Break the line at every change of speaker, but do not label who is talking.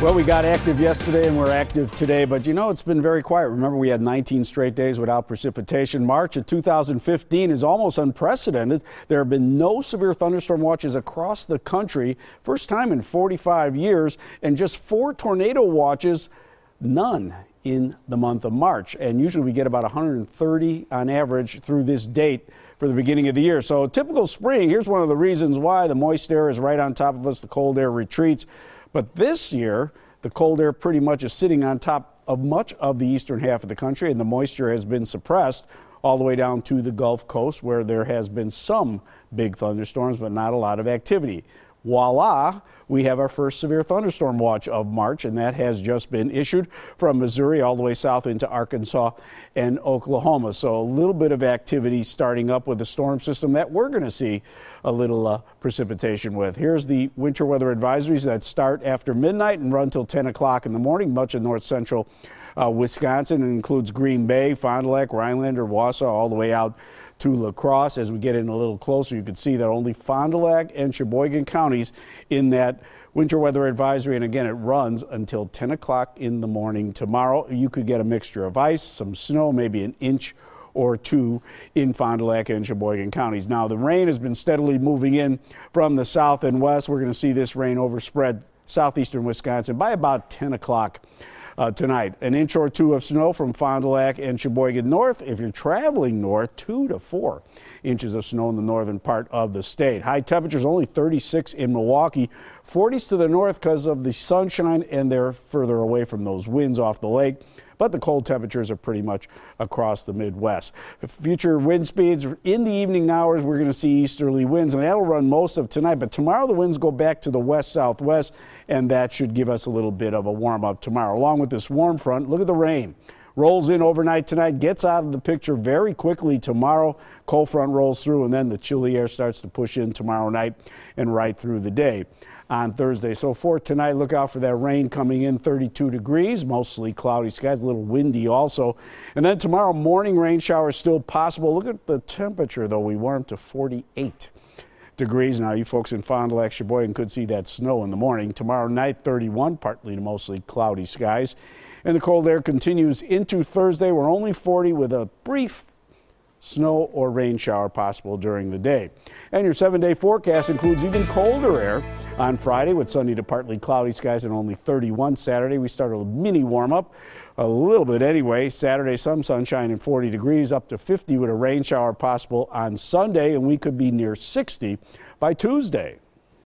Well, we got active yesterday and we're active today, but you know, it's been very quiet. Remember, we had 19 straight days without precipitation. March of 2015 is almost unprecedented. There have been no severe thunderstorm watches across the country, first time in 45 years, and just four tornado watches, none in the month of March. And usually we get about 130 on average through this date for the beginning of the year. So, typical spring, here's one of the reasons why the moist air is right on top of us, the cold air retreats. But this year, the cold air pretty much is sitting on top of much of the eastern half of the country, and the moisture has been suppressed all the way down to the Gulf Coast, where there has been some big thunderstorms, but not a lot of activity voila, we have our first severe thunderstorm watch of March, and that has just been issued from Missouri all the way south into Arkansas and Oklahoma. So a little bit of activity starting up with a storm system that we're going to see a little uh, precipitation with. Here's the winter weather advisories that start after midnight and run till 10 o'clock in the morning, much of north central uh, Wisconsin. It includes Green Bay, Fond du Lac, Rhinelander, Wausau, all the way out to Lacrosse, As we get in a little closer, you can see that only Fond du Lac and Sheboygan counties in that winter weather advisory. And again, it runs until 10 o'clock in the morning tomorrow. You could get a mixture of ice, some snow, maybe an inch or two in Fond du Lac and Sheboygan counties. Now, the rain has been steadily moving in from the south and west. We're going to see this rain overspread southeastern Wisconsin by about 10 o'clock uh, tonight. An inch or two of snow from Fond du Lac and Sheboygan North. If you're traveling north, two to four inches of snow in the northern part of the state. High temperatures only 36 in Milwaukee. 40s to the north because of the sunshine, and they're further away from those winds off the lake. But the cold temperatures are pretty much across the Midwest. Future wind speeds in the evening hours, we're going to see easterly winds, and that'll run most of tonight. But tomorrow, the winds go back to the west southwest, and that should give us a little bit of a warm up tomorrow. Along with this warm front, look at the rain rolls in overnight tonight, gets out of the picture very quickly tomorrow. Cold front rolls through, and then the chilly air starts to push in tomorrow night and right through the day on Thursday. So for tonight, look out for that rain coming in 32 degrees, mostly cloudy skies, a little windy also. And then tomorrow morning, rain showers still possible. Look at the temperature, though. We warm to 48 degrees. Now, you folks in Fond du Lac, Sheboygan could see that snow in the morning. Tomorrow night, 31, partly to mostly cloudy skies. And the cold air continues into Thursday. We're only 40 with a brief snow or rain shower possible during the day. And your seven day forecast includes even colder air on Friday with sunny to partly cloudy skies and only 31 Saturday. We start a mini warm up a little bit anyway. Saturday, some sunshine and 40 degrees, up to 50 with a rain shower possible on Sunday, and we could be near 60 by Tuesday.